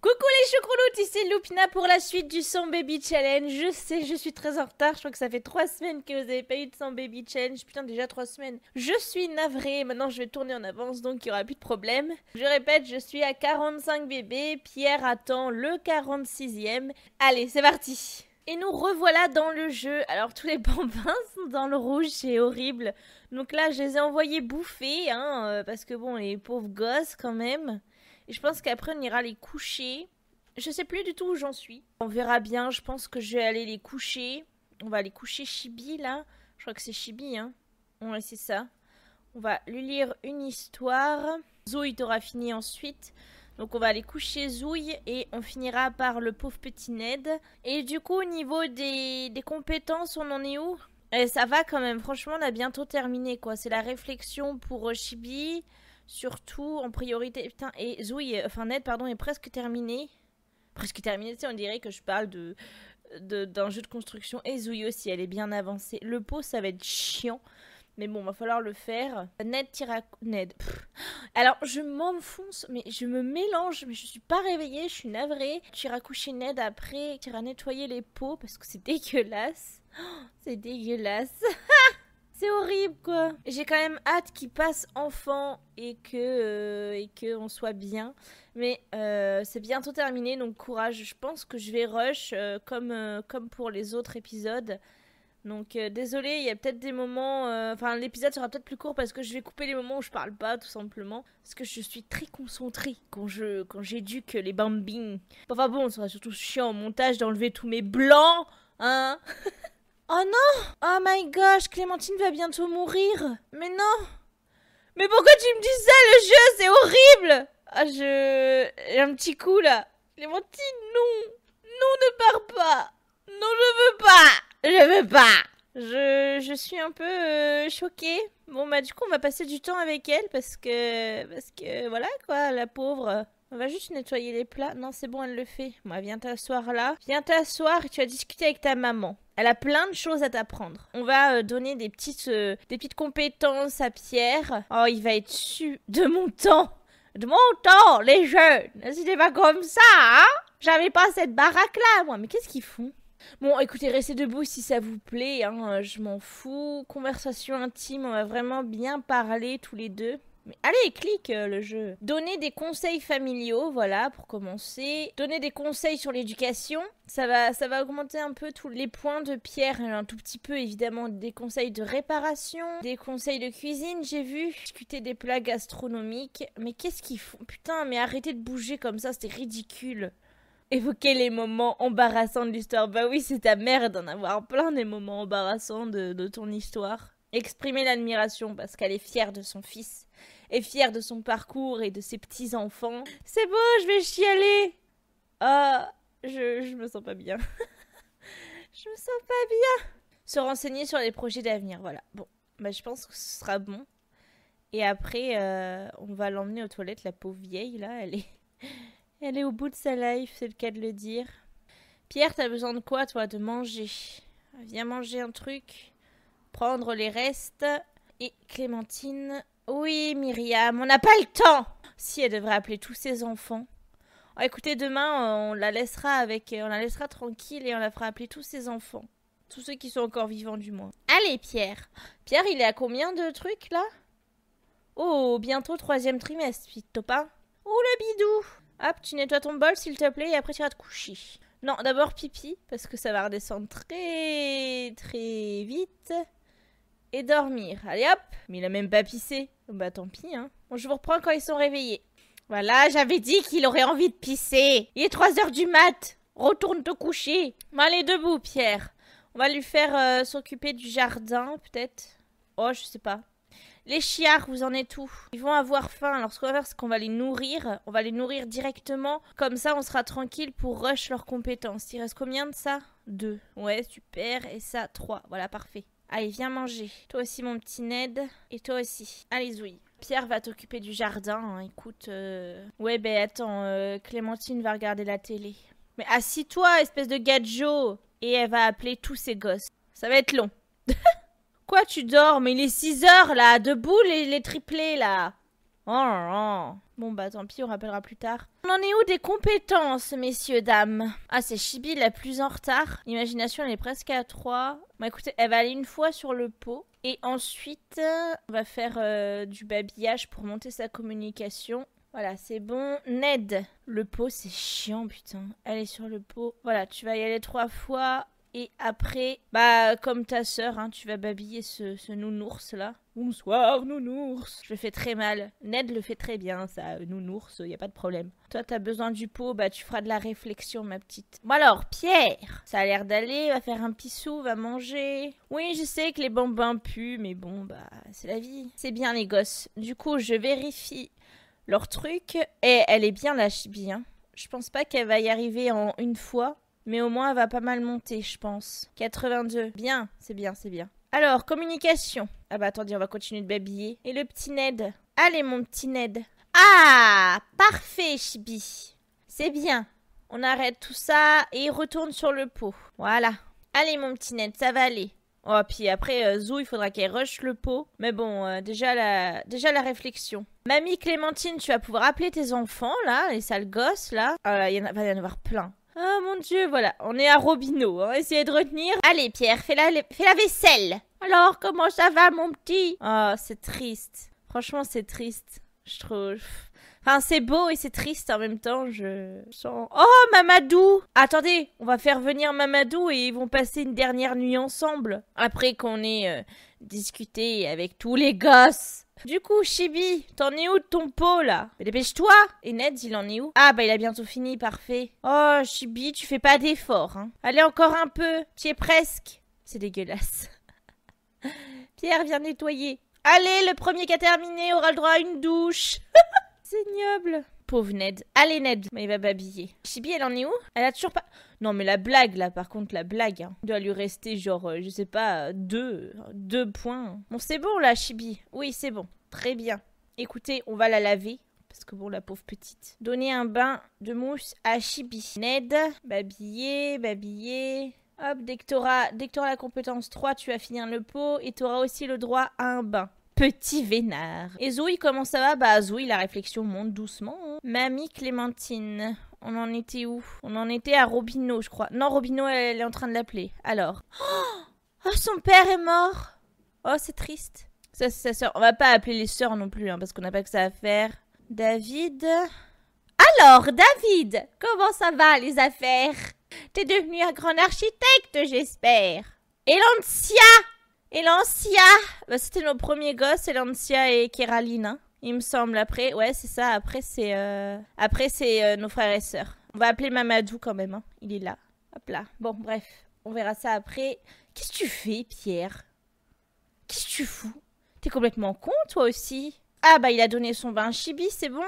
Coucou les choucrouloutes, ici Lupina pour la suite du 100 Baby Challenge. Je sais, je suis très en retard. Je crois que ça fait 3 semaines que vous avez pas eu de 100 Baby Challenge. Putain, déjà 3 semaines. Je suis navrée. Maintenant, je vais tourner en avance, donc il y aura plus de problème. Je répète, je suis à 45 bébés. Pierre attend le 46e. Allez, c'est parti. Et nous revoilà dans le jeu. Alors, tous les bambins sont dans le rouge, c'est horrible. Donc là, je les ai envoyés bouffer, hein, euh, parce que bon, les pauvres gosses quand même. Et je pense qu'après, on ira les coucher. Je sais plus du tout où j'en suis. On verra bien. Je pense que je vais aller les coucher. On va aller coucher Chibi, là. Je crois que c'est Chibi, hein. Ouais, c'est ça. On va lui lire une histoire. Zouille t'aura fini ensuite. Donc on va aller coucher Zouille et on finira par le pauvre petit Ned. Et du coup, au niveau des, des compétences, on en est où et eh, Ça va quand même. Franchement, on a bientôt terminé, quoi. C'est la réflexion pour euh, Chibi. Surtout en priorité. Putain, et Zouille, euh, enfin Ned, pardon, est presque terminé. Presque terminé, tu on dirait que je parle de d'un jeu de construction. Et Zouille aussi, elle est bien avancée. Le pot, ça va être chiant. Mais bon, va falloir le faire. Ned tira Ned. Alors, je m'enfonce, mais je me mélange. Mais je suis pas réveillée, je suis navrée. Tira coucher Ned après. Tira nettoyer les pots parce que c'est dégueulasse. Oh, c'est dégueulasse. C'est horrible quoi. J'ai quand même hâte qu'il passe enfant et que euh, et que on soit bien. Mais euh, c'est bientôt terminé donc courage. Je pense que je vais rush euh, comme comme pour les autres épisodes. Donc désolé, il y a peut-être des moments. Enfin l'épisode sera peut-être plus court parce que je vais couper les moments où je parle pas tout simplement parce que je suis très concentrée quand je quand j'éduque les bambins. Enfin bon, ça sera surtout chiant au montage d'enlever tous mes blancs, hein. Oh non Oh my gosh, Clémentine va bientôt mourir Mais non Mais pourquoi tu me dis ça, le jeu C'est horrible Ah, je... J'ai un petit coup, là. Clémentine, non Non, ne pars pas Non, je veux pas Je veux pas je, je suis un peu euh, choquée. Bon, bah du coup, on va passer du temps avec elle parce que... Parce que, voilà, quoi, la pauvre... On va juste nettoyer les plats. Non, c'est bon, elle le fait. Moi, viens t'asseoir là. Viens t'asseoir et tu vas discuter avec ta maman. Elle a plein de choses à t'apprendre. On va euh, donner des petites, euh, des petites compétences à Pierre. Oh, il va être su de mon temps. De mon temps, les jeunes. C'était pas comme ça, hein J'avais pas cette baraque-là, moi. Mais qu'est-ce qu'ils font Bon, écoutez, restez debout si ça vous plaît. Hein, euh, je m'en fous. Conversation intime, on va vraiment bien parler tous les deux allez, clique euh, le jeu. Donner des conseils familiaux, voilà, pour commencer. Donner des conseils sur l'éducation. Ça va, ça va augmenter un peu tous les points de pierre, hein, un tout petit peu évidemment des conseils de réparation, des conseils de cuisine, j'ai vu, discuter des plats gastronomiques. Mais qu'est-ce qu'ils font Putain, mais arrêtez de bouger comme ça, c'était ridicule évoquer les moments embarrassants de l'histoire. Bah oui, c'est ta mère d'en avoir plein des moments embarrassants de ton histoire. Exprimer l'admiration parce qu'elle est fière de son fils est fière de son parcours et de ses petits-enfants. C'est beau, je vais chialer Ah, je, je me sens pas bien. je me sens pas bien Se renseigner sur les projets d'avenir, voilà. Bon, bah je pense que ce sera bon. Et après, euh, on va l'emmener aux toilettes, la pauvre vieille, là, elle est... Elle est au bout de sa life, c'est le cas de le dire. Pierre, t'as besoin de quoi, toi De manger. Viens manger un truc, prendre les restes. Et Clémentine, oui, Myriam, on n'a pas le temps. Si elle devrait appeler tous ses enfants. Oh, écoutez, demain, euh, on la laissera avec, euh, on la laissera tranquille et on la fera appeler tous ses enfants, tous ceux qui sont encore vivants du moins. Allez, Pierre. Pierre, il est à combien de trucs là Oh, bientôt troisième trimestre, petit topin. Oh le bidou. Hop, tu nettoies ton bol s'il te plaît et après tu vas te coucher. Non, d'abord pipi parce que ça va redescendre très très vite et dormir. Allez hop, mais il a même pas pissé. Bah tant pis, hein. Bon, je vous reprends quand ils sont réveillés. Voilà, j'avais dit qu'il aurait envie de pisser. Il est 3h du mat. Retourne te coucher. Bon, allez debout, Pierre. On va lui faire euh, s'occuper du jardin, peut-être. Oh, je sais pas. Les chiards, vous en êtes où Ils vont avoir faim. Alors, ce qu'on va faire, c'est qu'on va les nourrir. On va les nourrir directement. Comme ça, on sera tranquille pour rush leurs compétences. Il reste combien de ça Deux. Ouais, super. Et ça, trois. Voilà, parfait. Allez, viens manger. Toi aussi, mon petit Ned. Et toi aussi. Allez, Zouille. Pierre va t'occuper du jardin. Hein. Écoute. Euh, ouais, ben attends, euh, Clémentine va regarder la télé. Mais assis-toi, espèce de gadjo Et elle va appeler tous ses gosses. Ça va être long. Quoi, tu dors Mais il est 6 heures là, debout les, les triplés là Oh bon bah tant pis, on rappellera plus tard. On en est où des compétences, messieurs, dames Ah, c'est Chibi la plus en retard. Imagination, elle est presque à 3. Bon bah, écoutez, elle va aller une fois sur le pot. Et ensuite, on va faire euh, du babillage pour monter sa communication. Voilà, c'est bon. Ned, le pot, c'est chiant, putain. Elle est sur le pot. Voilà, tu vas y aller trois fois. Et après, bah, comme ta sœur, hein, tu vas babiller ce, ce nounours là. Bonsoir, nounours. Je fais très mal. Ned le fait très bien, ça, euh, nounours, n'y a pas de problème. Toi, t'as besoin du pot, bah, tu feras de la réflexion, ma petite. Bon alors, Pierre, ça a l'air d'aller, va faire un pissou, va manger. Oui, je sais que les bambins puent, mais bon, bah, c'est la vie. C'est bien, les gosses. Du coup, je vérifie leur truc. Et elle est bien, la Chibi. hein. Je pense pas qu'elle va y arriver en une fois. Mais au moins, elle va pas mal monter, je pense. 82. Bien, c'est bien, c'est bien. Alors, communication. Ah bah attendez, on va continuer de babiller. Et le petit Ned Allez, mon petit Ned. Ah Parfait, Chibi. C'est bien. On arrête tout ça et il retourne sur le pot. Voilà. Allez, mon petit Ned, ça va aller. Oh, puis après, Zoo, euh, Zou, il faudra qu'elle rush le pot. Mais bon, euh, déjà, la... déjà la réflexion. Mamie Clémentine, tu vas pouvoir appeler tes enfants, là, les sales gosses, là. Euh, il y va y en avoir plein. Oh mon dieu, voilà, on est à Robineau, hein. essayez de retenir. Allez Pierre, fais la, fais la vaisselle. Alors, comment ça va mon petit Oh, c'est triste. Franchement, c'est triste, je trouve. Enfin, c'est beau et c'est triste en même temps, je sens... Oh, Mamadou Attendez, on va faire venir Mamadou et ils vont passer une dernière nuit ensemble. Après qu'on ait euh, discuté avec tous les gosses. Du coup, Chibi, t'en es où de ton pot là Mais dépêche-toi Et Ned, il en est où Ah bah il a bientôt fini, parfait. Oh, Chibi, tu fais pas d'effort, hein. Allez, encore un peu, tu es presque. C'est dégueulasse. Pierre, viens nettoyer. Allez, le premier qui a terminé aura le droit à une douche. Pauvre Ned. Allez Ned, mais il va babiller. Chibi, elle en est où Elle a toujours pas... Non mais la blague là, par contre la blague, hein, doit lui rester genre, euh, je sais pas, euh, deux, deux points. Bon c'est bon là Chibi, oui c'est bon, très bien. Écoutez, on va la laver, parce que bon la pauvre petite. Donner un bain de mousse à Chibi. Ned, babiller, babiller... Hop, dès que auras la compétence 3, tu vas finir le pot et tu auras aussi le droit à un bain petit vénard. Et Zoé, comment ça va Bah Zoé, la réflexion monte doucement. Hein. Mamie Clémentine, on en était où On en était à Robino, je crois. Non, Robino, elle, est en train de l'appeler. Alors. Oh, son père est mort Oh, c'est triste. Ça, c'est sa sœur. On va pas appeler les sœurs non plus, hein, parce qu'on n'a pas que ça à faire. David. Alors, David, comment ça va les affaires T'es devenu un grand architecte, j'espère. Et et Lancia bah, C'était nos premiers gosses, Lancia et Keraline, hein, il me semble. Après, ouais, c'est ça. Après, c'est euh, Après c'est euh, nos frères et sœurs. On va appeler Mamadou quand même. Hein. Il est là. Hop là. Bon, bref. On verra ça après. Qu'est-ce que tu fais, Pierre Qu'est-ce que tu fous T'es complètement con, toi aussi. Ah, bah, il a donné son vin Chibi, c'est bon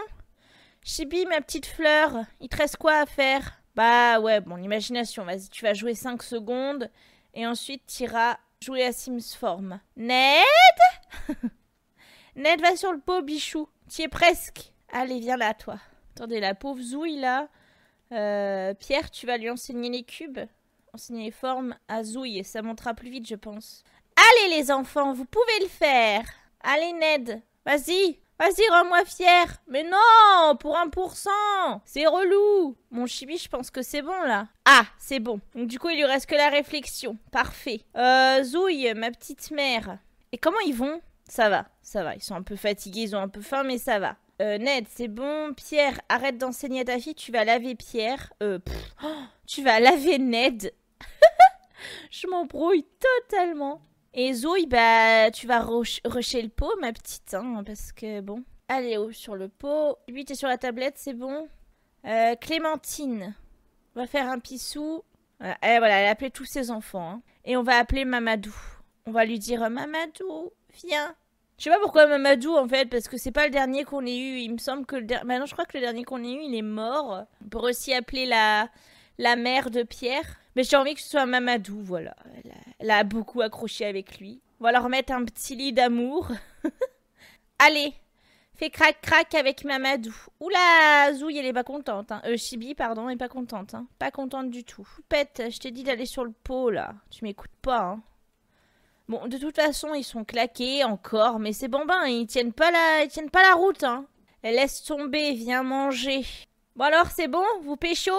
Chibi, ma petite fleur, il te reste quoi à faire Bah, ouais, bon, imagination. vas-y, tu vas jouer 5 secondes. Et ensuite, t'iras Jouer à Sims Form. Ned Ned, va sur le pot, bichou. Tu es presque. Allez, viens là, toi. Attendez, la pauvre Zouille, là. Euh, Pierre, tu vas lui enseigner les cubes. Enseigner les formes à Zouille. Ça montera plus vite, je pense. Allez, les enfants, vous pouvez le faire. Allez, Ned. Vas-y. Vas-y, rends-moi fier. Mais non, pour 1%. C'est relou. Mon chibi je pense que c'est bon là. Ah, c'est bon. Donc du coup, il lui reste que la réflexion. Parfait. Euh, Zouille, ma petite mère. Et comment ils vont Ça va, ça va. Ils sont un peu fatigués, ils ont un peu faim, mais ça va. Euh, Ned, c'est bon. Pierre, arrête d'enseigner à ta fille. Tu vas laver Pierre. Euh, tu vas laver Ned. je m'embrouille totalement. Et Zoï, bah, tu vas rusher le pot, ma petite, hein, parce que bon. Allez, haut oh, sur le pot. Lui, t'es sur la tablette, c'est bon. Euh, Clémentine, on va faire un pissou. Euh, eh, elle, voilà, a appelé tous ses enfants. Hein. Et on va appeler Mamadou. On va lui dire Mamadou, viens. Je sais pas pourquoi Mamadou en fait, parce que c'est pas le dernier qu'on ait eu. Il me semble que le dernier. Bah Maintenant, je crois que le dernier qu'on ait eu, il est mort. On peut aussi appeler la, la mère de Pierre. Mais j'ai envie que ce soit Mamadou, voilà. Elle a, beaucoup accroché avec lui. On va leur mettre un petit lit d'amour. Allez, fais crac-crac avec Mamadou. Oula, Zouille, elle est pas contente. Hein. Euh, Chibi, pardon, elle est pas contente. Hein. Pas contente du tout. Pète, je t'ai dit d'aller sur le pot, là. Tu m'écoutes pas, hein. Bon, de toute façon, ils sont claqués encore, mais ces bambins, ils tiennent pas la, ils tiennent pas la route, hein. Laisse tomber, viens manger. Bon alors, c'est bon Vous pécho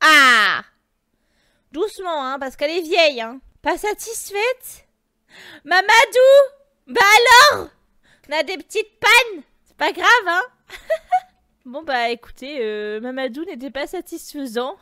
Ah Doucement, hein, parce qu'elle est vieille, hein. Pas satisfaite Mamadou Bah alors On a des petites pannes C'est pas grave, hein Bon bah écoutez, euh, Mamadou n'était pas satisfaisant.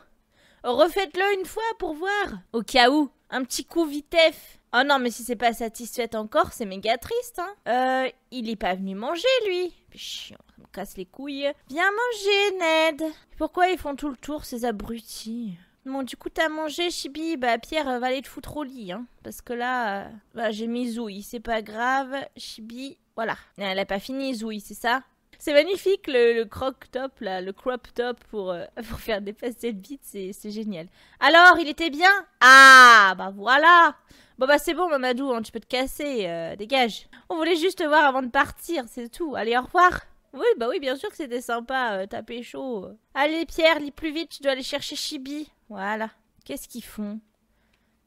Refaites-le une fois pour voir, au cas où. Un petit coup vitef. Oh non, mais si c'est pas satisfaite encore, c'est méga triste, hein. Euh, il est pas venu manger, lui. Chiant, ça me casse les couilles. Viens manger, Ned. Pourquoi ils font tout le tour, ces abrutis Bon, du coup, t'as mangé, Chibi Bah, Pierre, euh, va aller te foutre au lit, hein. Parce que là, euh, bah, j'ai mis Zouille, c'est pas grave. Chibi, voilà. Elle a pas fini, Zouille, c'est ça c'est magnifique le, crop croc top là, le crop top pour, euh, pour faire dépasser le vite c'est génial. Alors, il était bien Ah, bah voilà Bon bah c'est bon Mamadou, hein, tu peux te casser, dégage. On voulait juste te voir avant de partir, c'est tout. Allez, au revoir oui, bah oui, bien sûr que c'était sympa, euh, taper chaud. Allez, Pierre, lis plus vite, tu dois aller chercher Chibi. Voilà. Qu'est-ce qu'ils font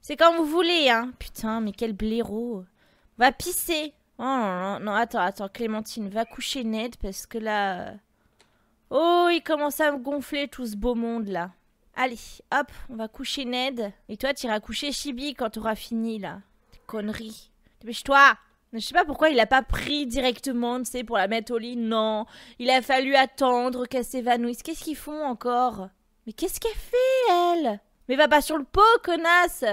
C'est quand vous voulez, hein. Putain, mais quel blaireau. va pisser. Oh non, non, non, attends, attends, Clémentine, va coucher Ned parce que là. Euh, oh, il commence à me gonfler tout ce beau monde là. Allez, hop, on va coucher Ned. Et toi, tu iras coucher Chibi quand t'auras fini là. conneries Dépêche-toi je sais pas pourquoi il l'a pas pris directement, tu sais, pour la mettre au lit. Non, il a fallu attendre qu'elle s'évanouisse. Qu'est-ce qu'ils font encore Mais qu'est-ce qu'elle fait, elle Mais va pas sur le pot, connasse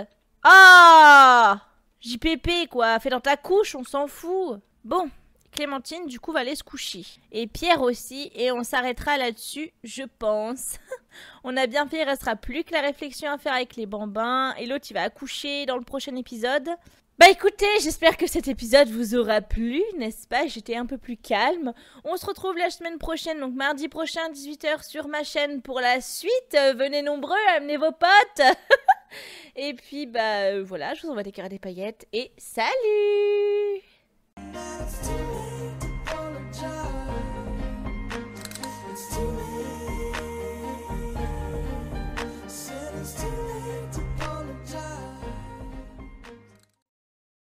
Ah oh JPP, quoi, fais dans ta couche, on s'en fout. Bon, Clémentine, du coup, va aller se coucher. Et Pierre aussi, et on s'arrêtera là-dessus, je pense. on a bien fait, il restera plus que la réflexion à faire avec les bambins. Et l'autre, il va accoucher dans le prochain épisode. Bah écoutez, j'espère que cet épisode vous aura plu, n'est-ce pas J'étais un peu plus calme. On se retrouve la semaine prochaine, donc mardi prochain, 18h sur ma chaîne pour la suite. Euh, venez nombreux, amenez vos potes Et puis bah euh, voilà, je vous envoie des carrés des paillettes et salut